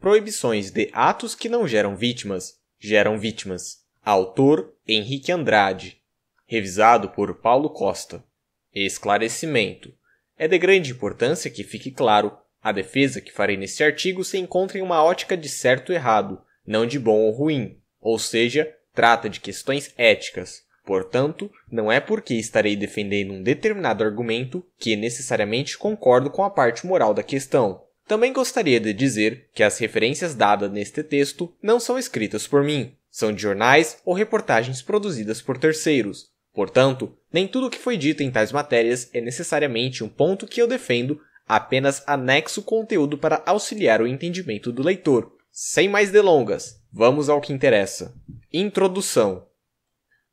Proibições de atos que não geram vítimas geram vítimas. Autor Henrique Andrade. Revisado por Paulo Costa. Esclarecimento. É de grande importância que fique claro a defesa que farei neste artigo se encontra em uma ótica de certo ou errado, não de bom ou ruim, ou seja, trata de questões éticas. Portanto, não é porque estarei defendendo um determinado argumento que necessariamente concordo com a parte moral da questão. Também gostaria de dizer que as referências dadas neste texto não são escritas por mim, são de jornais ou reportagens produzidas por terceiros. Portanto, nem tudo o que foi dito em tais matérias é necessariamente um ponto que eu defendo, apenas anexo conteúdo para auxiliar o entendimento do leitor. Sem mais delongas, vamos ao que interessa. Introdução.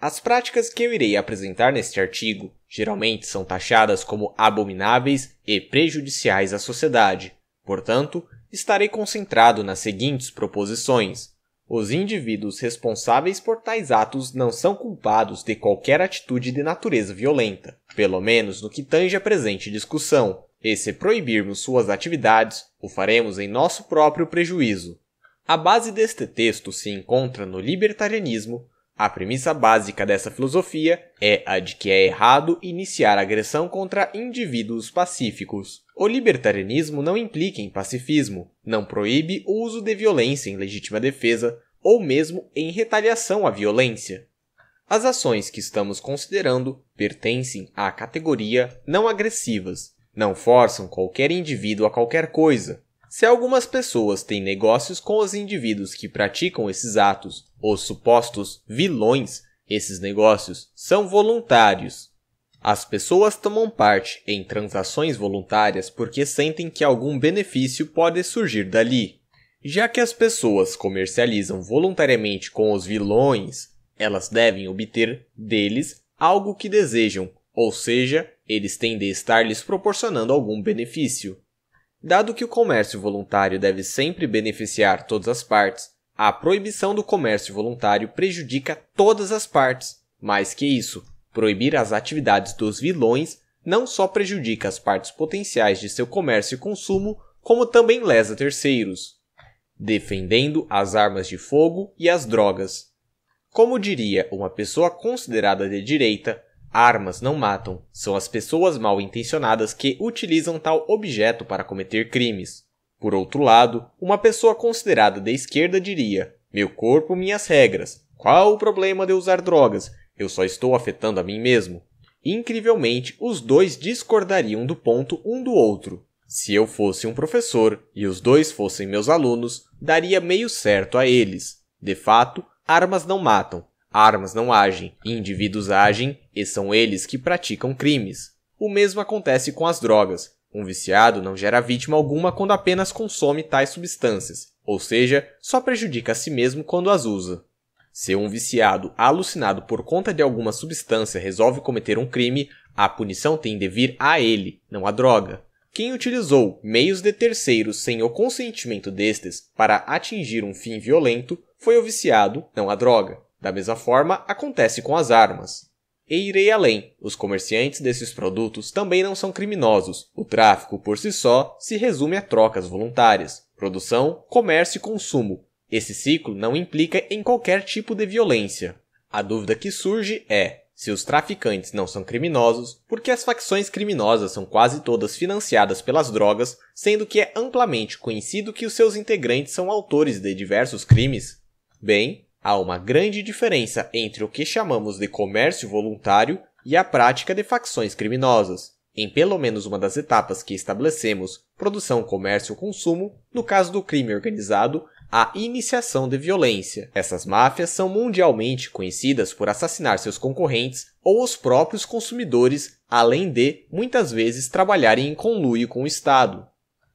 As práticas que eu irei apresentar neste artigo geralmente são taxadas como abomináveis e prejudiciais à sociedade, Portanto, estarei concentrado nas seguintes proposições. Os indivíduos responsáveis por tais atos não são culpados de qualquer atitude de natureza violenta, pelo menos no que tange a presente discussão, e se proibirmos suas atividades, o faremos em nosso próprio prejuízo. A base deste texto se encontra no libertarianismo, a premissa básica dessa filosofia é a de que é errado iniciar agressão contra indivíduos pacíficos. O libertarianismo não implica em pacifismo, não proíbe o uso de violência em legítima defesa ou mesmo em retaliação à violência. As ações que estamos considerando pertencem à categoria não agressivas, não forçam qualquer indivíduo a qualquer coisa, se algumas pessoas têm negócios com os indivíduos que praticam esses atos, os supostos vilões, esses negócios são voluntários. As pessoas tomam parte em transações voluntárias porque sentem que algum benefício pode surgir dali. Já que as pessoas comercializam voluntariamente com os vilões, elas devem obter deles algo que desejam, ou seja, eles têm de estar lhes proporcionando algum benefício. Dado que o comércio voluntário deve sempre beneficiar todas as partes, a proibição do comércio voluntário prejudica todas as partes. Mais que isso, proibir as atividades dos vilões não só prejudica as partes potenciais de seu comércio e consumo, como também lesa terceiros, defendendo as armas de fogo e as drogas. Como diria uma pessoa considerada de direita, Armas não matam, são as pessoas mal intencionadas que utilizam tal objeto para cometer crimes. Por outro lado, uma pessoa considerada de esquerda diria: Meu corpo, minhas regras. Qual o problema de usar drogas? Eu só estou afetando a mim mesmo. Incrivelmente, os dois discordariam do ponto um do outro. Se eu fosse um professor e os dois fossem meus alunos, daria meio certo a eles. De fato, armas não matam, armas não agem, indivíduos agem e são eles que praticam crimes. O mesmo acontece com as drogas. Um viciado não gera vítima alguma quando apenas consome tais substâncias, ou seja, só prejudica a si mesmo quando as usa. Se um viciado alucinado por conta de alguma substância resolve cometer um crime, a punição tem de vir a ele, não à droga. Quem utilizou meios de terceiros sem o consentimento destes para atingir um fim violento foi o viciado, não a droga. Da mesma forma, acontece com as armas. E irei além, os comerciantes desses produtos também não são criminosos. O tráfico, por si só, se resume a trocas voluntárias, produção, comércio e consumo. Esse ciclo não implica em qualquer tipo de violência. A dúvida que surge é: se os traficantes não são criminosos, por que as facções criminosas são quase todas financiadas pelas drogas, sendo que é amplamente conhecido que os seus integrantes são autores de diversos crimes? Bem, Há uma grande diferença entre o que chamamos de comércio voluntário e a prática de facções criminosas. Em pelo menos uma das etapas que estabelecemos, produção, comércio, consumo, no caso do crime organizado, a iniciação de violência. Essas máfias são mundialmente conhecidas por assassinar seus concorrentes ou os próprios consumidores, além de, muitas vezes, trabalharem em conluio com o Estado.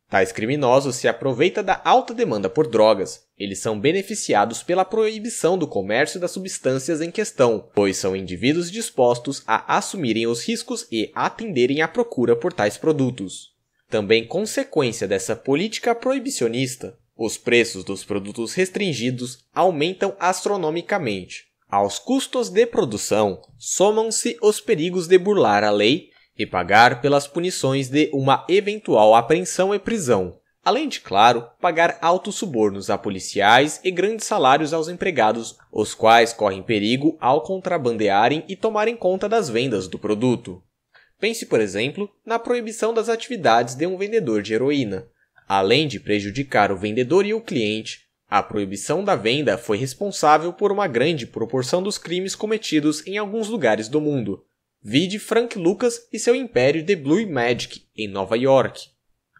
Tais criminosos se aproveitam da alta demanda por drogas. Eles são beneficiados pela proibição do comércio das substâncias em questão, pois são indivíduos dispostos a assumirem os riscos e atenderem à procura por tais produtos. Também consequência dessa política proibicionista, os preços dos produtos restringidos aumentam astronomicamente. Aos custos de produção, somam-se os perigos de burlar a lei e pagar pelas punições de uma eventual apreensão e prisão, além de, claro, pagar altos subornos a policiais e grandes salários aos empregados, os quais correm perigo ao contrabandearem e tomarem conta das vendas do produto. Pense, por exemplo, na proibição das atividades de um vendedor de heroína. Além de prejudicar o vendedor e o cliente, a proibição da venda foi responsável por uma grande proporção dos crimes cometidos em alguns lugares do mundo, Vide Frank Lucas e seu império The Blue Magic, em Nova York.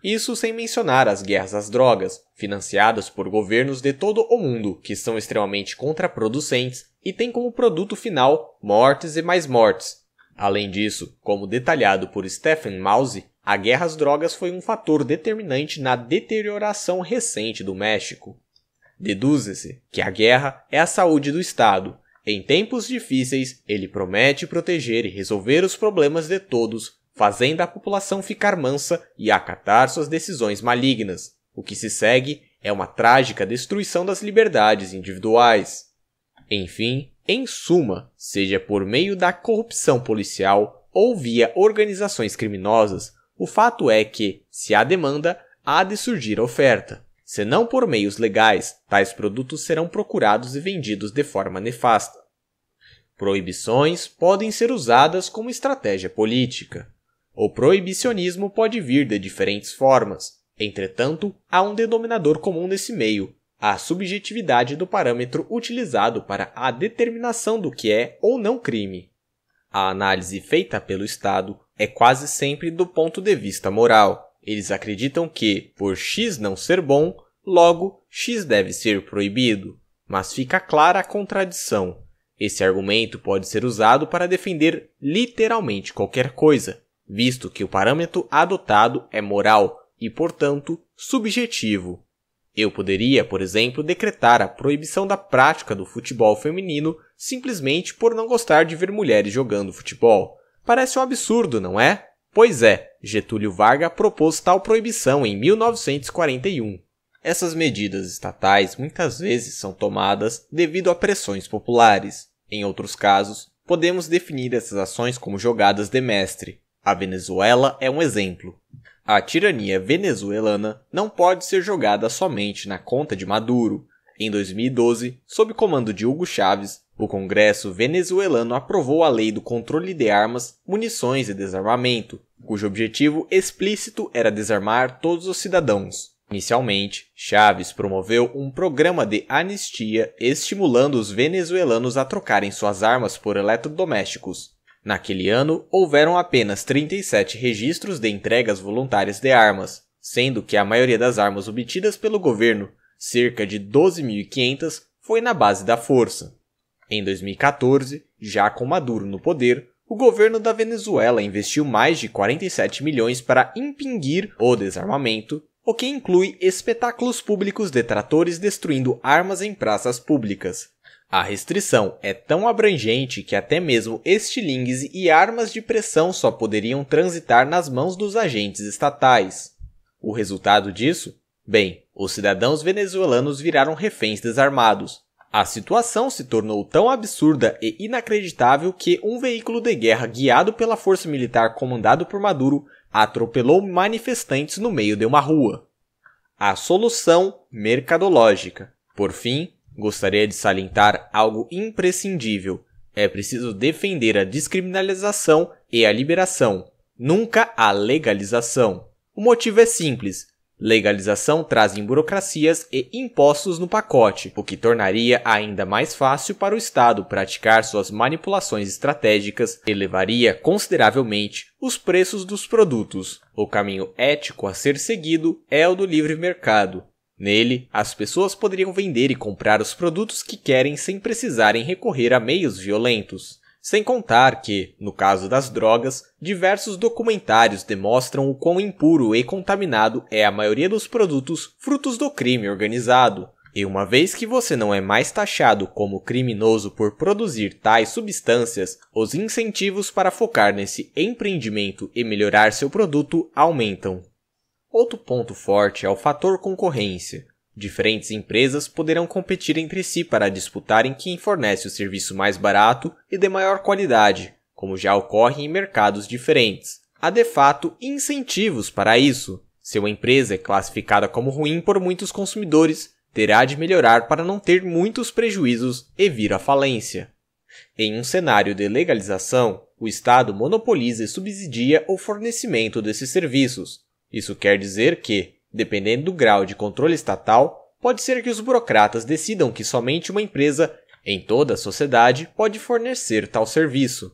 Isso sem mencionar as guerras às drogas, financiadas por governos de todo o mundo, que são extremamente contraproducentes e têm como produto final mortes e mais mortes. Além disso, como detalhado por Stephen Mouse, a guerra às drogas foi um fator determinante na deterioração recente do México. deduze se que a guerra é a saúde do Estado, em tempos difíceis, ele promete proteger e resolver os problemas de todos, fazendo a população ficar mansa e acatar suas decisões malignas. O que se segue é uma trágica destruição das liberdades individuais. Enfim, em suma, seja por meio da corrupção policial ou via organizações criminosas, o fato é que, se há demanda, há de surgir oferta. Senão por meios legais, tais produtos serão procurados e vendidos de forma nefasta. Proibições podem ser usadas como estratégia política. O proibicionismo pode vir de diferentes formas. Entretanto, há um denominador comum nesse meio, a subjetividade do parâmetro utilizado para a determinação do que é ou não crime. A análise feita pelo Estado é quase sempre do ponto de vista moral. Eles acreditam que, por X não ser bom, logo X deve ser proibido. Mas fica clara a contradição. Esse argumento pode ser usado para defender literalmente qualquer coisa, visto que o parâmetro adotado é moral e, portanto, subjetivo. Eu poderia, por exemplo, decretar a proibição da prática do futebol feminino simplesmente por não gostar de ver mulheres jogando futebol. Parece um absurdo, não é? Pois é, Getúlio Vargas propôs tal proibição em 1941. Essas medidas estatais muitas vezes são tomadas devido a pressões populares. Em outros casos, podemos definir essas ações como jogadas de mestre. A Venezuela é um exemplo. A tirania venezuelana não pode ser jogada somente na conta de Maduro. Em 2012, sob comando de Hugo Chávez, o Congresso venezuelano aprovou a lei do controle de armas, munições e desarmamento, cujo objetivo explícito era desarmar todos os cidadãos. Inicialmente, Chaves promoveu um programa de anistia estimulando os venezuelanos a trocarem suas armas por eletrodomésticos. Naquele ano, houveram apenas 37 registros de entregas voluntárias de armas, sendo que a maioria das armas obtidas pelo governo, cerca de 12.500, foi na base da força. Em 2014, já com Maduro no poder, o governo da Venezuela investiu mais de 47 milhões para impingir o desarmamento, o que inclui espetáculos públicos de tratores destruindo armas em praças públicas. A restrição é tão abrangente que até mesmo estilingues e armas de pressão só poderiam transitar nas mãos dos agentes estatais. O resultado disso? Bem, os cidadãos venezuelanos viraram reféns desarmados, a situação se tornou tão absurda e inacreditável que um veículo de guerra guiado pela força militar comandado por Maduro atropelou manifestantes no meio de uma rua. A solução mercadológica. Por fim, gostaria de salientar algo imprescindível. É preciso defender a descriminalização e a liberação, nunca a legalização. O motivo é simples: Legalização trazem burocracias e impostos no pacote, o que tornaria ainda mais fácil para o Estado praticar suas manipulações estratégicas, e elevaria consideravelmente os preços dos produtos. O caminho ético a ser seguido é o do livre mercado. Nele, as pessoas poderiam vender e comprar os produtos que querem sem precisarem recorrer a meios violentos. Sem contar que, no caso das drogas, diversos documentários demonstram o quão impuro e contaminado é a maioria dos produtos frutos do crime organizado. E uma vez que você não é mais taxado como criminoso por produzir tais substâncias, os incentivos para focar nesse empreendimento e melhorar seu produto aumentam. Outro ponto forte é o fator concorrência. Diferentes empresas poderão competir entre si para disputarem quem fornece o serviço mais barato e de maior qualidade, como já ocorre em mercados diferentes. Há de fato incentivos para isso. Se uma empresa é classificada como ruim por muitos consumidores, terá de melhorar para não ter muitos prejuízos e vir à falência. Em um cenário de legalização, o Estado monopoliza e subsidia o fornecimento desses serviços. Isso quer dizer que, Dependendo do grau de controle estatal, pode ser que os burocratas decidam que somente uma empresa, em toda a sociedade, pode fornecer tal serviço.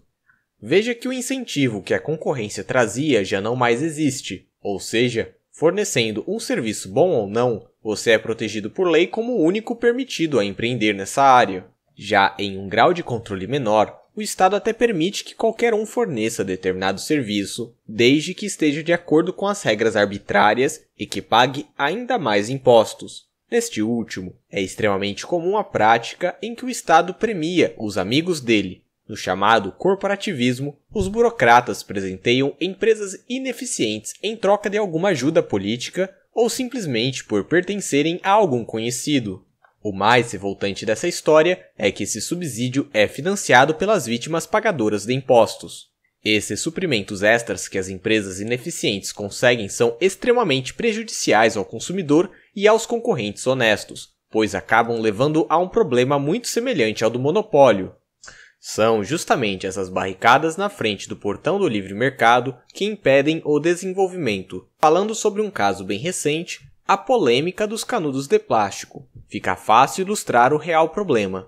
Veja que o incentivo que a concorrência trazia já não mais existe, ou seja, fornecendo um serviço bom ou não, você é protegido por lei como o único permitido a empreender nessa área. Já em um grau de controle menor, o Estado até permite que qualquer um forneça determinado serviço, desde que esteja de acordo com as regras arbitrárias e que pague ainda mais impostos. Neste último, é extremamente comum a prática em que o Estado premia os amigos dele. No chamado corporativismo, os burocratas presenteiam empresas ineficientes em troca de alguma ajuda política ou simplesmente por pertencerem a algum conhecido. O mais revoltante dessa história é que esse subsídio é financiado pelas vítimas pagadoras de impostos. Esses suprimentos extras que as empresas ineficientes conseguem são extremamente prejudiciais ao consumidor e aos concorrentes honestos, pois acabam levando a um problema muito semelhante ao do monopólio. São justamente essas barricadas na frente do portão do livre mercado que impedem o desenvolvimento. Falando sobre um caso bem recente, a polêmica dos canudos de plástico, fica fácil ilustrar o real problema.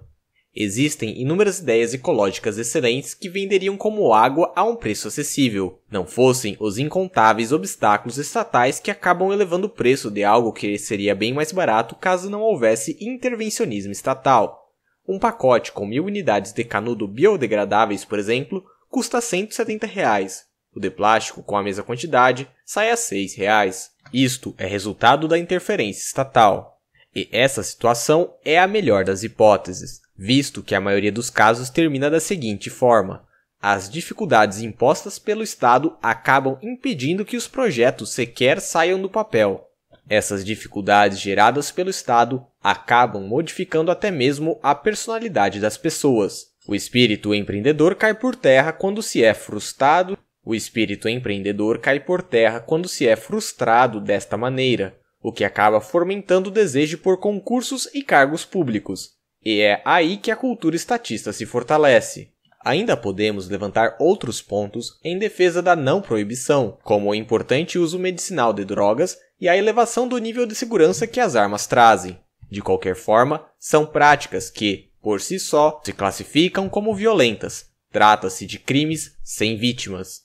Existem inúmeras ideias ecológicas excelentes que venderiam como água a um preço acessível, não fossem os incontáveis obstáculos estatais que acabam elevando o preço de algo que seria bem mais barato caso não houvesse intervencionismo estatal. Um pacote com mil unidades de canudo biodegradáveis, por exemplo, custa 170 reais. O de plástico, com a mesma quantidade, sai a 6 reais. Isto é resultado da interferência estatal. E essa situação é a melhor das hipóteses, visto que a maioria dos casos termina da seguinte forma: as dificuldades impostas pelo Estado acabam impedindo que os projetos sequer saiam do papel. Essas dificuldades geradas pelo Estado acabam modificando até mesmo a personalidade das pessoas. O espírito empreendedor cai por terra quando se é frustrado. O espírito empreendedor cai por terra quando se é frustrado desta maneira o que acaba fomentando o desejo por concursos e cargos públicos. E é aí que a cultura estatista se fortalece. Ainda podemos levantar outros pontos em defesa da não proibição, como o importante uso medicinal de drogas e a elevação do nível de segurança que as armas trazem. De qualquer forma, são práticas que, por si só, se classificam como violentas. Trata-se de crimes sem vítimas.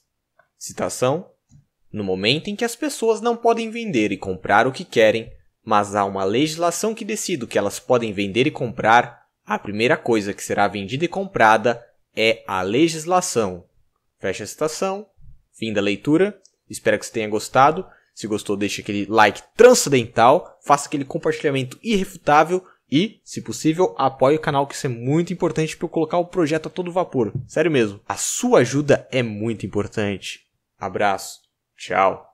Citação no momento em que as pessoas não podem vender e comprar o que querem, mas há uma legislação que decide o que elas podem vender e comprar, a primeira coisa que será vendida e comprada é a legislação. Fecha a citação. Fim da leitura. Espero que você tenha gostado. Se gostou, deixe aquele like transcendental, faça aquele compartilhamento irrefutável e, se possível, apoie o canal, que isso é muito importante para eu colocar o projeto a todo vapor. Sério mesmo. A sua ajuda é muito importante. Abraço. Tchau.